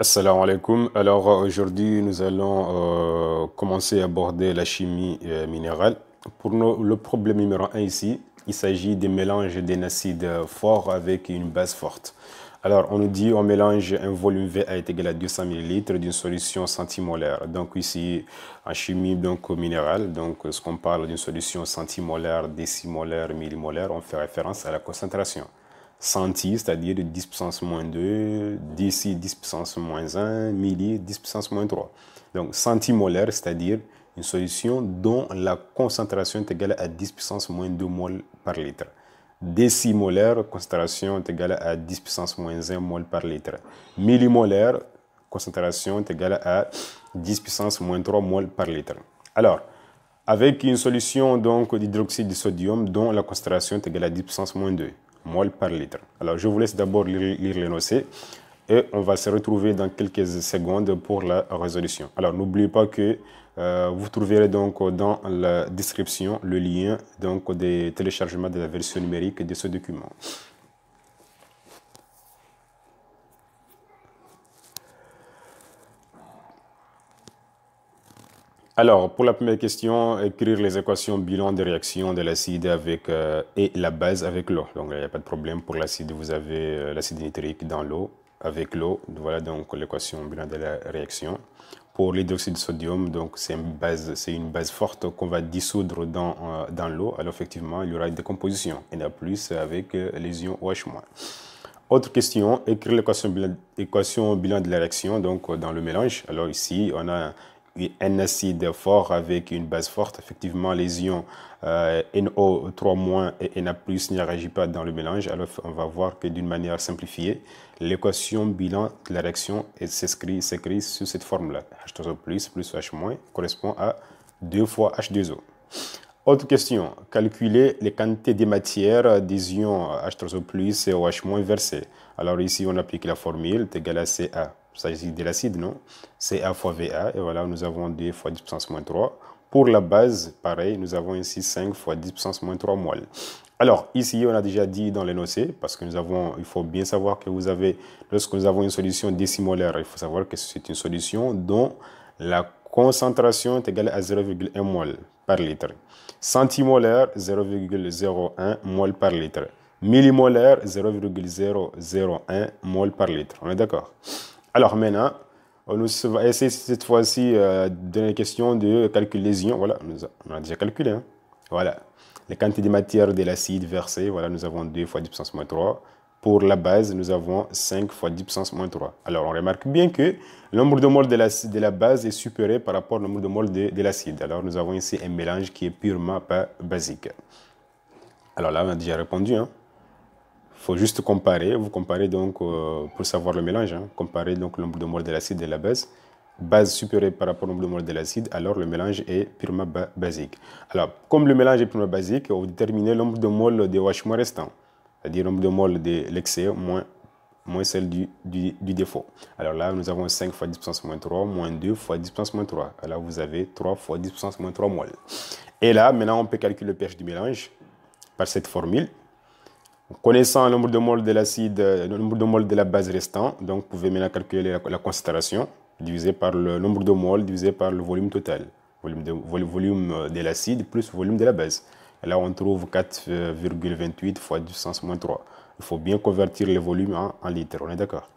Assalamu alaikum. Alors euh, aujourd'hui, nous allons euh, commencer à aborder la chimie euh, minérale. Pour le problème numéro 1 ici, il s'agit des mélanges d'un acide fort avec une base forte. Alors, on nous dit on mélange un volume V est égal à 200 ml d'une solution centimolaire. Donc ici, en chimie donc, minérale, donc ce qu'on parle d'une solution centimolaire, décimolaire, millimolaire, on fait référence à la concentration centi, c'est-à-dire 10 puissance moins 2, DC 10 puissance moins 1, milli 10 puissance moins 3. Donc centimolaire, c'est-à-dire une solution dont la concentration est égale à 10 puissance moins 2 mol par litre. Décimolaire, concentration est égale à 10 puissance moins 1 mol par litre. Millimolaire, concentration est égale à 10 puissance moins 3 mol par litre. Alors, avec une solution d'hydroxyde de sodium dont la concentration est égale à 10 puissance moins 2, moelle par litre. Alors, je vous laisse d'abord lire, l'énoncé et on va se retrouver dans quelques secondes pour la résolution. Alors, n'oubliez pas que euh, vous trouverez donc dans la description le lien donc, des téléchargements de la version numérique de ce document. Alors, pour la première question, écrire les équations bilan de réaction de l'acide avec euh, et la base avec l'eau. Donc, il n'y a pas de problème pour l'acide. Vous avez euh, l'acide nitrique dans l'eau avec l'eau. Voilà donc l'équation bilan de la réaction. Pour l'hydroxyde de sodium, donc c'est une base, forte qu'on va dissoudre dans, euh, dans l'eau. Alors effectivement, il y aura une décomposition Et plus avec les ions OH-. Autre question, écrire l'équation bilan, bilan de la réaction donc dans le mélange. Alors ici, on a un acide fort avec une base forte. Effectivement, les ions euh, NO3- et Na+, ne réagissent pas dans le mélange. Alors, on va voir que d'une manière simplifiée, l'équation bilan de la réaction s'écrit sous cette forme-là. H3O+, plus H- correspond à 2 fois H2O. Autre question, calculer les quantités de matière des ions H3O+, et OH- versés. Alors ici, on applique la formule, c'est égal à CA il s'agit de l'acide, non C'est A fois VA, et voilà, nous avons 2 fois 10 puissance moins 3. Pour la base, pareil, nous avons ici 5 fois 10 puissance moins 3 mol. Alors, ici, on a déjà dit dans l'énoncé, parce que nous avons, il faut bien savoir que vous avez, lorsque nous avons une solution décimolaire, il faut savoir que c'est une solution dont la concentration est égale à 0,1 mol par litre. Centimolaire, 0,01 mol par litre. Millimolaire, 0,001 mol par litre. On est d'accord alors maintenant, on va essayer cette fois-ci euh, de donner la question de calcul lésion. Voilà, on a déjà calculé. Hein. Voilà. Les quantités de matière de l'acide versé, voilà, nous avons 2 fois 10 puissance moins 3. Pour la base, nous avons 5 fois 10 puissance moins 3. Alors, on remarque bien que le nombre de moles de la, de la base est supéré par rapport au nombre de moles de, l'acide. Alors, nous avons ici un mélange qui est purement pas basique. Alors là, on a déjà répondu. Hein? faut juste comparer. Vous comparez donc, euh, pour savoir le mélange, hein, comparez donc le nombre de moles de l'acide et la base. Base supérieure par rapport au nombre de moles de l'acide, alors le mélange est purement basique. Alors, comme le mélange est purement basique, on déterminez le nombre de moles de OH moins restant, c'est-à-dire le nombre de moles de l'excès moins, moins celle du, du, défaut. Alors là, nous avons 5 fois 10 puissance moins 3, moins 2 fois 10 puissance moins 3. Alors vous avez 3 fois 10 puissance moins 3 moles. Et là, maintenant, on peut calculer le pH du mélange par cette formule. Connaissant le nombre de moles de l'acide, euh, le nombre de moles de la base restant, donc vous pouvez maintenant calculer la, concentration divisé par le nombre de moles divisé par le volume total, volume de, volume euh, de l'acide plus volume de la base. Et là, on trouve 4,28 fois 10 moins 3. Il faut bien convertir le volume en, litres, on est d'accord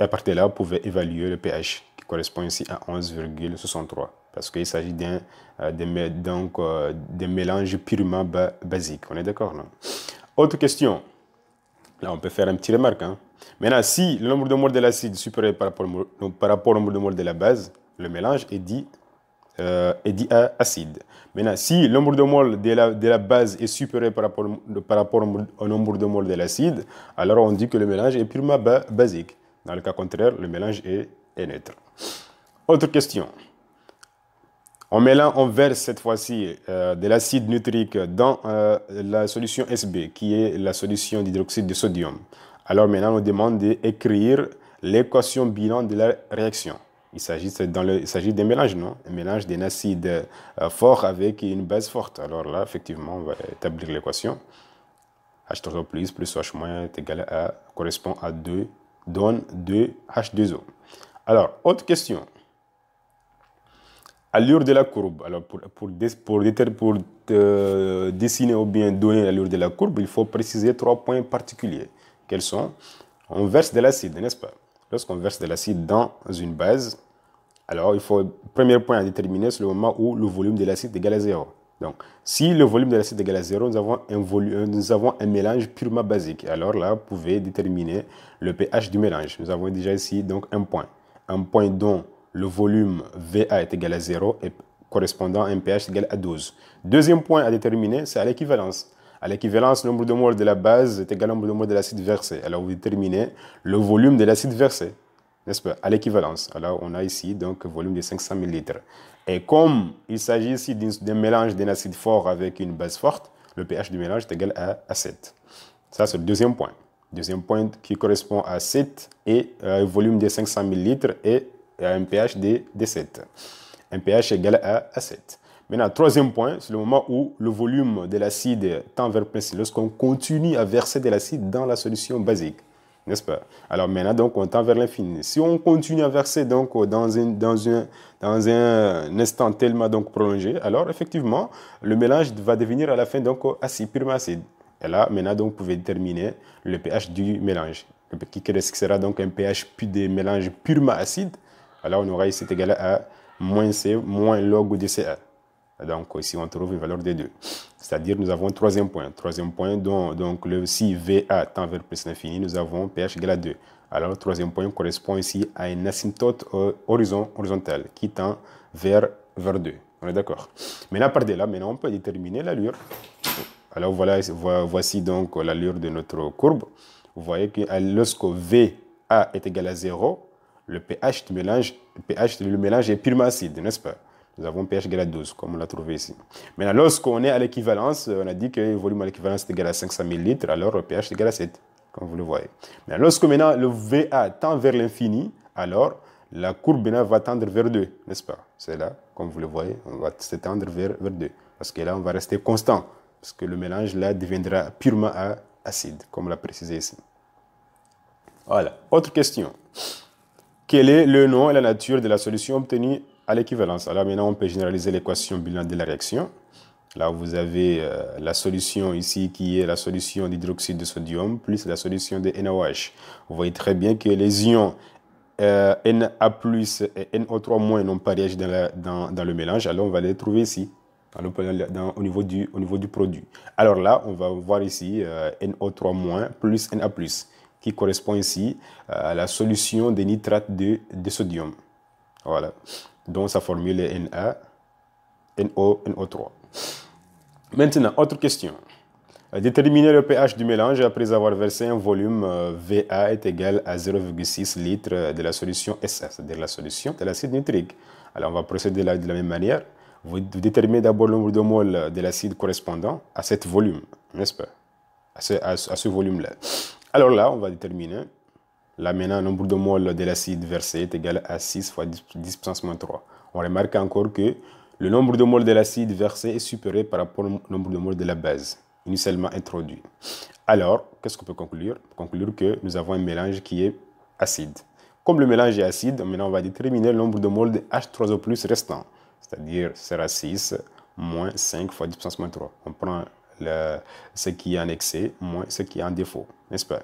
À partir de là, vous pouvez évaluer le pH qui correspond ici à 11,63 parce qu'il s'agit d'un euh, mélange purement basique, on est d'accord, non autre question. Là, on peut faire un petit remarque. Hein. Maintenant, si le nombre de moles de l'acide supérieur par rapport, au, par rapport, au nombre de moles de la base, le mélange est dit, euh, est dit acide. Maintenant, si le nombre de moles de la, de la base est supérieur par rapport, par rapport, au nombre de moles de l'acide, alors on dit que le mélange est purement basique. Dans le cas contraire, le mélange est neutre. Autre question. En mêlant, on verse cette fois-ci euh, de l'acide nitrique dans euh, la solution SB, qui est la solution d'hydroxyde de sodium. Alors maintenant, on demande d'écrire l'équation bilan de la réaction. Il s'agit d'un mélange, non Un mélange d'un acide euh, fort avec une base forte. Alors là, effectivement, on va établir l'équation. H3O plus plus H- est égal à correspond à 2, donne 2H2O. Alors, autre question allure de la courbe. Alors, pour, pour, pour, pour euh, dessiner ou bien donner l'allure de la courbe, il faut préciser trois points particuliers. Quels sont On verse de l'acide, n'est-ce pas Lorsqu'on verse de l'acide dans une base, alors il faut, premier point à déterminer, c'est le moment où le volume de l'acide égal à zéro. Donc, si le volume de l'acide égal à zéro, nous avons, un volume, euh, nous avons un mélange purement basique. Alors là, vous pouvez déterminer le pH du mélange. Nous avons déjà ici donc un point. Un point dont le volume VA est égal à 0 et correspondant à un pH égal à 12. Deuxième point à déterminer, c'est à l'équivalence. À l'équivalence, le nombre de moles de la base est égal au nombre de moles de l'acide versé. Alors, vous déterminez le volume de l'acide versé, n'est-ce pas À l'équivalence. Alors, on a ici, donc, volume de 500 ml. Et comme il s'agit ici d'un mélange d'un acide fort avec une base forte, le pH du mélange est égal à, 7. Ça, c'est le deuxième point. Deuxième point qui correspond à 7 et le euh, volume de 500 ml et et à un pH de, 7. Un pH égal à, 7. Maintenant, troisième point, c'est le moment où le volume de l'acide tend vers plus lorsqu'on continue à verser de l'acide dans la solution basique. N'est-ce pas Alors maintenant, donc, on tend vers l'infini. Si on continue à verser donc, dans, une, dans, un, dans un instant tellement donc, prolongé, alors effectivement, le mélange va devenir à la fin donc, acide, purement acide. Et là, maintenant, donc, vous pouvez déterminer le pH du mélange, qui sera donc un pH de mélange purement acide alors on aura ici égal à moins C moins log de CA. Donc ici, euh, on trouve une valeur de 2. C'est-à-dire, nous avons un troisième point. Troisième point, dont, donc le, si VA tend vers plus l'infini, nous avons PH égal à 2. Alors, le troisième point correspond ici à une asymptote euh, horizontale qui tend vers, vers 2. On est d'accord Maintenant, par de là, maintenant, on peut déterminer l'allure. Alors, voilà, voici donc l'allure de notre courbe. Vous voyez que euh, lorsque VA est égal à 0, le pH du mélange, pH, le mélange est purement acide, n'est-ce pas Nous avons pH égal à 12, comme on l'a trouvé ici. Maintenant, lorsqu'on est à l'équivalence, euh, on a dit que le volume à l'équivalence est égal à 500 000 litres, alors le pH est égal à 7, comme vous le voyez. Maintenant, lorsque maintenant le VA tend vers l'infini, alors la courbe va tendre vers 2, n'est-ce pas C'est là, comme vous le voyez, on va s'étendre vers, vers 2, parce que là, on va rester constant, parce que le mélange là deviendra purement acide, comme on l'a précisé ici. Voilà, autre question. Quel est le nom et la nature de la solution obtenue à l'équivalence Alors maintenant, on peut généraliser l'équation bilan de la réaction. Là, vous avez euh, la solution ici qui est la solution d'hydroxyde de sodium plus la solution de NaOH. Vous voyez très bien que les ions euh, Na et NO3- n'ont pas réagi dans, dans, le mélange. Alors, on va les trouver ici, au, niveau du, produit. Alors là, on va voir ici euh, NO3- plus Na+ qui correspond ici euh, à la solution des nitrates de, sodium. Voilà. Donc sa formule est Na, NO, NO3. Maintenant, autre question. Euh, déterminer le pH du mélange après avoir versé un volume euh, VA est égal à 0,6 litres de la solution SS, c'est-à-dire la solution de l'acide nitrique. Alors on va procéder de la même manière. Vous déterminez d'abord le nombre de moles de l'acide correspondant à ce volume, n'est-ce pas à ce, à ce volume-là. Alors là, on va déterminer. Là maintenant, le nombre de moles de l'acide versé est égal à 6 fois 10, puissance moins 3. On remarque encore que le nombre de moles de l'acide versé est supérieur par rapport au nombre de moles de la base, initialement introduit. Alors, qu'est-ce qu'on peut conclure Conclure que nous avons un mélange qui est acide. Comme le mélange est acide, maintenant on va déterminer le nombre de moles de H3O+, restant, c'est-à-dire sera 6 moins 5 fois 10 puissance moins 3. On prend ce qui est en excès moins ce qui est en défaut, n'est-ce pas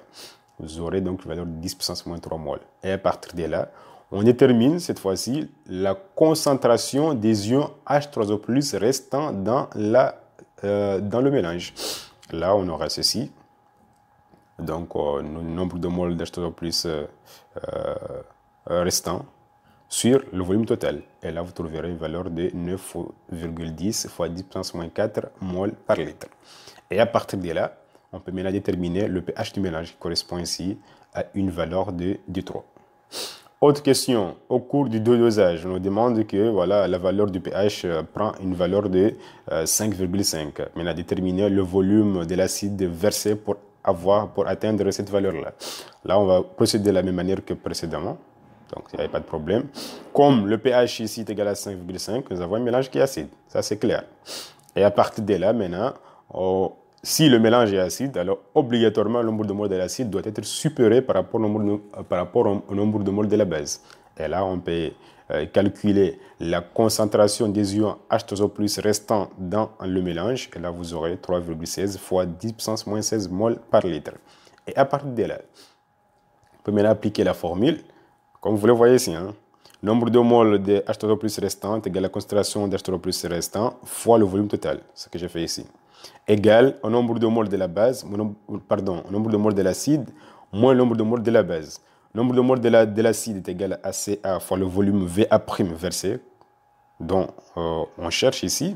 Vous aurez donc une valeur de 10 puissance moins 3 mol. Et à partir de là, on détermine cette fois-ci la concentration des ions H3O+, restant dans, la, euh, dans le mélange. Là, on aura ceci. Donc, le euh, nombre de moles d'H3O+, euh, euh, restant sur le volume total, et là vous trouverez une valeur de 9,10 fois 10 puissance moins 4 mol par litre. Et à partir de là, on peut maintenant déterminer le pH du mélange qui correspond ici à une valeur de, 2,3. Autre question, au cours du dosage, on nous demande que voilà, la valeur du pH euh, prend une valeur de 5,5. Euh, Mais déterminer a le volume de l'acide versé pour, avoir, pour atteindre cette valeur-là. Là, on va procéder de la même manière que précédemment. Donc, il n'y avait pas de problème. Comme le pH ici est égal à 5,5, nous avons un mélange qui est acide. Ça, c'est clair. Et à partir de là, maintenant, oh, si le mélange est acide, alors obligatoirement, le nombre de moles de l'acide doit être supérieur par rapport, au nombre de, par rapport au nombre de moles de la base. Et là, on peut euh, calculer la concentration des ions H3O+, restant dans le mélange. Et là, vous aurez 3,16 fois 10 puissance moins 16 moles par litre. Et à partir de là, on peut maintenant appliquer la formule. Comme vous le voyez ici, le hein. nombre de moles de H3O restant égale la concentration d'H3O restant fois le volume total, ce que j'ai fait ici, égal au nombre de moles de la base, pardon, au nombre de moles de l'acide moins le nombre de moles de la base. Le nombre de moles de l'acide est égal à CA fois le volume VA' versé, dont euh, on cherche ici.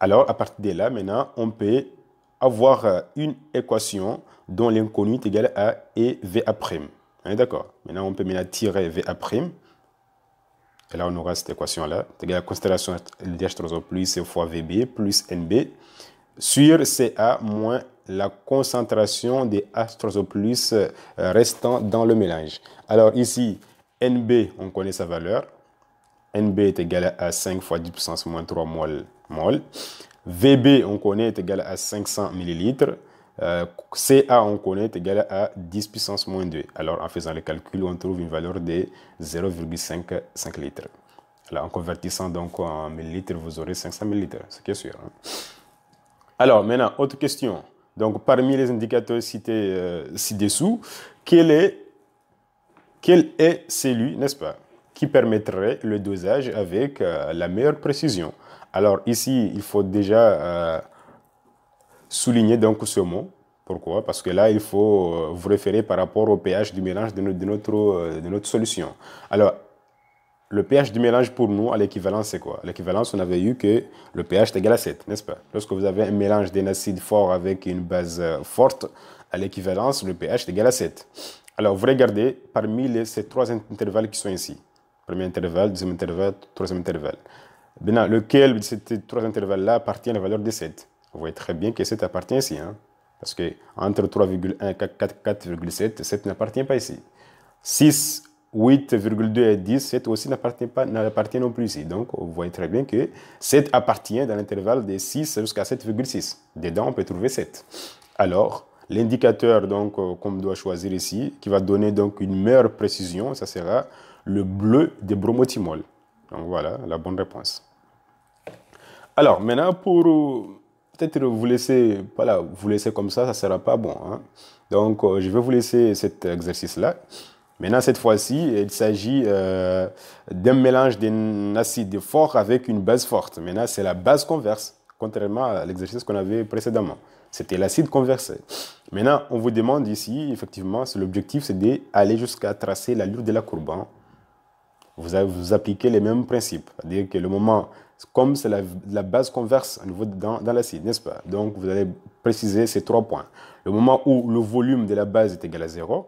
Alors, à partir de là, maintenant, on peut avoir une équation dont l'inconnu est égal à EVA'. On est d'accord. Maintenant, on peut mettre la tirer VA'. Et là, on aura cette équation-là. La constellation à 3 o plus fois VB plus NB sur CA moins la concentration des h euh, restant dans le mélange. Alors ici, NB, on connaît sa valeur. NB est égal à 5 fois 10 puissance moins 3 mol. mol. VB, on connaît, est égal à 500 millilitres. Euh, CA, on connaît, est égal à 10 puissance moins 2. Alors, en faisant le calcul, on trouve une valeur de 0,55 litres. Alors, en convertissant donc en millilitres, vous aurez 500 millilitres, ce qui sûr. Hein. Alors, maintenant, autre question. Donc, parmi les indicateurs cités euh, ci-dessous, quel est, quel est celui, n'est-ce pas, qui permettrait le dosage avec euh, la meilleure précision Alors, ici, il faut déjà souligner donc ce mot. Pourquoi Parce que là, il faut euh, vous référer par rapport au pH du mélange de notre, de notre, euh, de notre solution. Alors, le pH du mélange pour nous, à l'équivalence, c'est quoi À l'équivalence, on avait eu que le pH est égal à 7, n'est-ce pas Lorsque vous avez un mélange d'un acide fort avec une base euh, forte, à l'équivalence, le pH est égal à 7. Alors, vous regardez parmi les, ces trois intervalles qui sont ici. Premier intervalle, deuxième intervalle, troisième intervalle. Maintenant, lequel de ces trois intervalles-là appartient à la valeur de 7 vous voyez très bien que 7 appartient ici. Hein. Parce que entre 3,1 et 4,7, 7 n'appartient pas ici. 6, 8,2 et 10, 7 aussi n'appartient pas n'appartient non plus ici. Donc, vous voyez très bien que 7 appartient dans l'intervalle de 6 jusqu'à 7,6. Dedans, on peut trouver 7. Alors, l'indicateur donc euh, qu'on doit choisir ici, qui va donner donc une meilleure précision, ça sera le bleu de bromothymol. Donc voilà la bonne réponse. Alors, maintenant pour euh, peut-être vous laisser, voilà, vous laisser comme ça, ça ne sera pas bon. Hein. Donc, euh, je vais vous laisser cet exercice-là. Maintenant, cette fois-ci, il s'agit euh, d'un mélange d'un acide fort avec une base forte. Maintenant, c'est la base converse, contrairement à l'exercice qu'on avait précédemment. C'était l'acide conversé. Maintenant, on vous demande ici, effectivement, l'objectif, c'est d'aller jusqu'à tracer l'allure de la courbe. Hein. vous Vous, vous appliquez les mêmes principes. C'est-à-dire que le moment comme c'est la, base converse à dans, l'acide, n'est-ce pas Donc, vous allez préciser ces trois points. Le moment où le volume de la base est égal à zéro,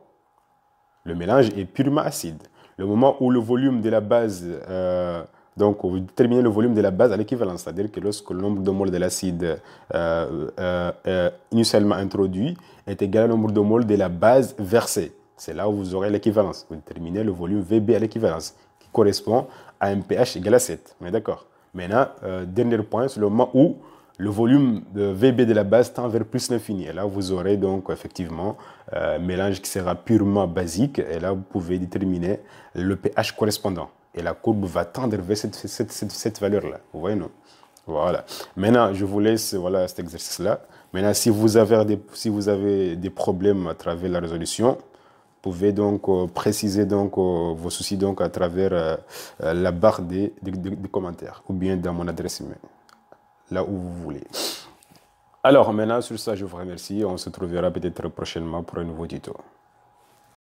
le mélange est purement acide. Le moment où le volume de la base, euh, donc vous déterminez le volume de la base à l'équivalence, c'est-à-dire que lorsque le nombre de moles de l'acide euh, euh, initialement introduit est égal au nombre de moles de la base versée, c'est là où vous aurez l'équivalence. Vous déterminez le volume VB à l'équivalence, qui correspond à un pH égal à 7. On est d'accord Maintenant, euh, dernier point, c'est le moment où le volume de VB de la base tend vers plus l'infini. Et là, vous aurez donc effectivement un euh, mélange qui sera purement basique. Et là, vous pouvez déterminer le pH correspondant. Et la courbe va tendre vers cette, cette, cette, cette valeur-là. Vous voyez, non Voilà. Maintenant, je vous laisse voilà, cet exercice-là. Maintenant, si vous, avez des, si vous avez des problèmes à travers la résolution, pouvez donc euh, préciser donc, euh, vos soucis donc, à travers euh, la barre des, commentaires ou bien dans mon adresse email, là où vous voulez. Alors maintenant, sur ça, je vous remercie. On se trouvera peut-être prochainement pour un nouveau tuto.